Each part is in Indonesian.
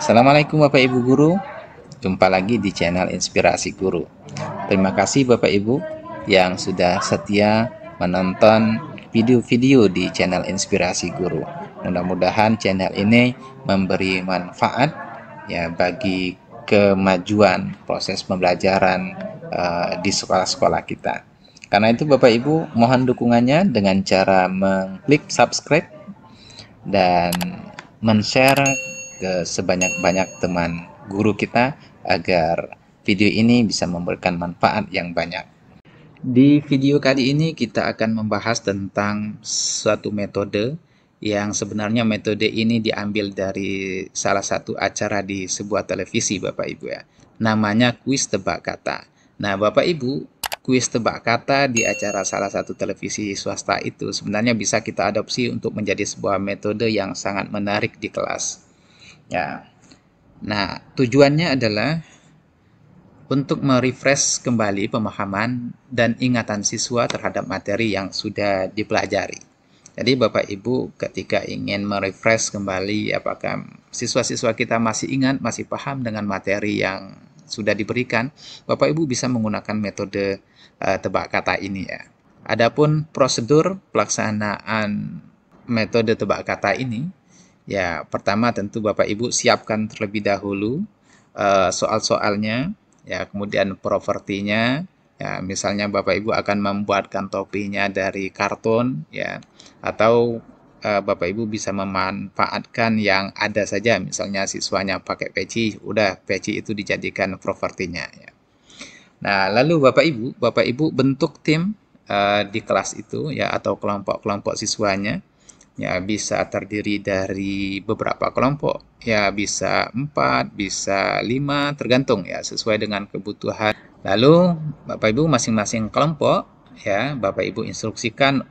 Assalamualaikum Bapak Ibu Guru Jumpa lagi di channel Inspirasi Guru Terima kasih Bapak Ibu yang sudah setia menonton video-video di channel Inspirasi Guru Mudah-mudahan channel ini memberi manfaat ya bagi kemajuan proses pembelajaran uh, di sekolah-sekolah kita. Karena itu Bapak Ibu mohon dukungannya dengan cara mengklik subscribe dan men-share ke sebanyak-banyak teman guru kita agar video ini bisa memberikan manfaat yang banyak. Di video kali ini kita akan membahas tentang suatu metode yang sebenarnya metode ini diambil dari salah satu acara di sebuah televisi Bapak Ibu ya. Namanya kuis tebak kata. Nah, Bapak Ibu, kuis tebak kata di acara salah satu televisi swasta itu sebenarnya bisa kita adopsi untuk menjadi sebuah metode yang sangat menarik di kelas. Ya. Nah, tujuannya adalah untuk merefresh kembali pemahaman dan ingatan siswa terhadap materi yang sudah dipelajari. Jadi Bapak Ibu ketika ingin merefresh kembali apakah siswa-siswa kita masih ingat, masih paham dengan materi yang sudah diberikan, Bapak Ibu bisa menggunakan metode uh, tebak kata ini ya. Adapun prosedur pelaksanaan metode tebak kata ini, ya pertama tentu Bapak Ibu siapkan terlebih dahulu uh, soal-soalnya, ya kemudian propertinya, ya misalnya Bapak Ibu akan membuatkan topinya dari karton, ya atau uh, Bapak Ibu bisa memanfaatkan yang ada saja. Misalnya siswanya pakai peci, udah peci itu dijadikan propertinya. Ya. Nah, lalu Bapak Ibu, Bapak Ibu bentuk tim uh, di kelas itu ya atau kelompok-kelompok siswanya ya bisa terdiri dari beberapa kelompok ya bisa empat bisa lima tergantung ya sesuai dengan kebutuhan lalu Bapak Ibu masing-masing kelompok ya Bapak Ibu instruksikan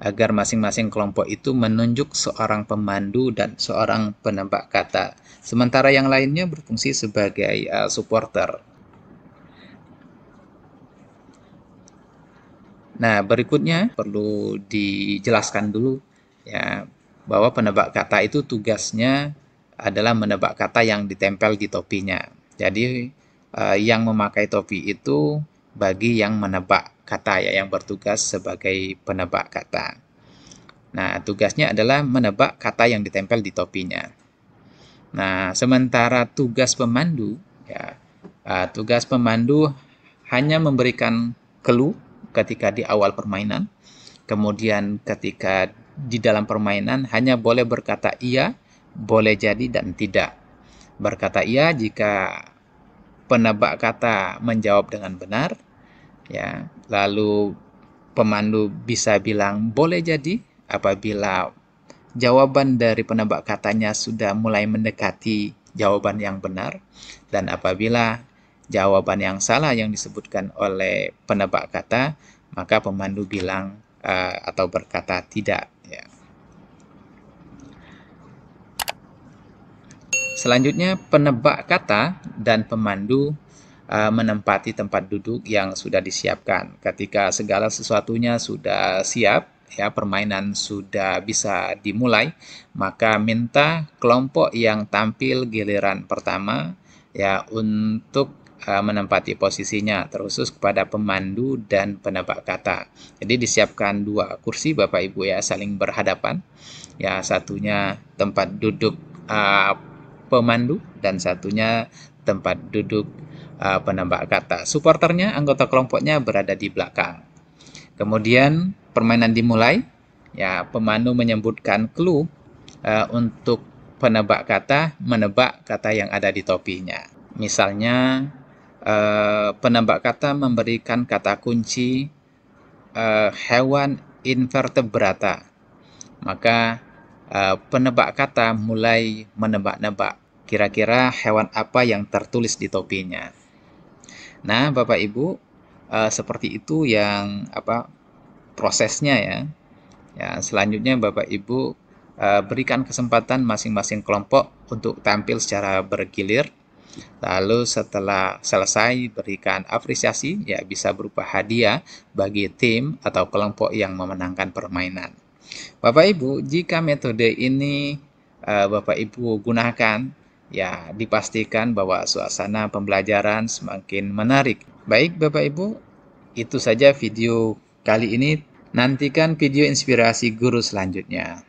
agar masing-masing kelompok itu menunjuk seorang pemandu dan seorang penembak kata, sementara yang lainnya berfungsi sebagai uh, supporter. Nah, berikutnya perlu dijelaskan dulu ya bahwa penembak kata itu tugasnya adalah menebak kata yang ditempel di topinya. Jadi, uh, yang memakai topi itu bagi yang menebak kata ya yang bertugas sebagai penebak kata. Nah, tugasnya adalah menebak kata yang ditempel di topinya. Nah, sementara tugas pemandu ya ah, tugas pemandu hanya memberikan clue ketika di awal permainan. Kemudian ketika di dalam permainan hanya boleh berkata iya, boleh jadi dan tidak. Berkata iya jika penebak kata menjawab dengan benar, ya lalu pemandu bisa bilang boleh jadi apabila jawaban dari penebak katanya sudah mulai mendekati jawaban yang benar dan apabila jawaban yang salah yang disebutkan oleh penebak kata maka pemandu bilang uh, atau berkata tidak ya. Selanjutnya penebak kata dan pemandu Eh, menempati tempat duduk yang sudah disiapkan. Ketika segala sesuatunya sudah siap, ya permainan sudah bisa dimulai, maka minta kelompok yang tampil giliran pertama ya untuk eh, menempati posisinya Terusus kepada pemandu dan penebak kata. Jadi disiapkan dua kursi Bapak Ibu ya saling berhadapan. Ya satunya tempat duduk uh, pemandu dan satunya tempat duduk uh, penembak kata. Supporternya, anggota kelompoknya berada di belakang. Kemudian permainan dimulai. Ya, pemandu menyebutkan clue uh, untuk penebak kata menebak kata yang ada di topinya. Misalnya, uh, penebak kata memberikan kata kunci uh, hewan invertebrata. Maka uh, penebak kata mulai menebak-nebak kira-kira hewan apa yang tertulis di topinya. Nah, Bapak Ibu, uh, seperti itu yang apa prosesnya ya. Ya, selanjutnya Bapak Ibu uh, berikan kesempatan masing-masing kelompok untuk tampil secara bergilir. Lalu setelah selesai berikan apresiasi ya bisa berupa hadiah bagi tim atau kelompok yang memenangkan permainan. Bapak Ibu, jika metode ini uh, Bapak Ibu gunakan ya dipastikan bahwa suasana pembelajaran semakin menarik. Baik Bapak Ibu, itu saja video kali ini. Nantikan video inspirasi guru selanjutnya.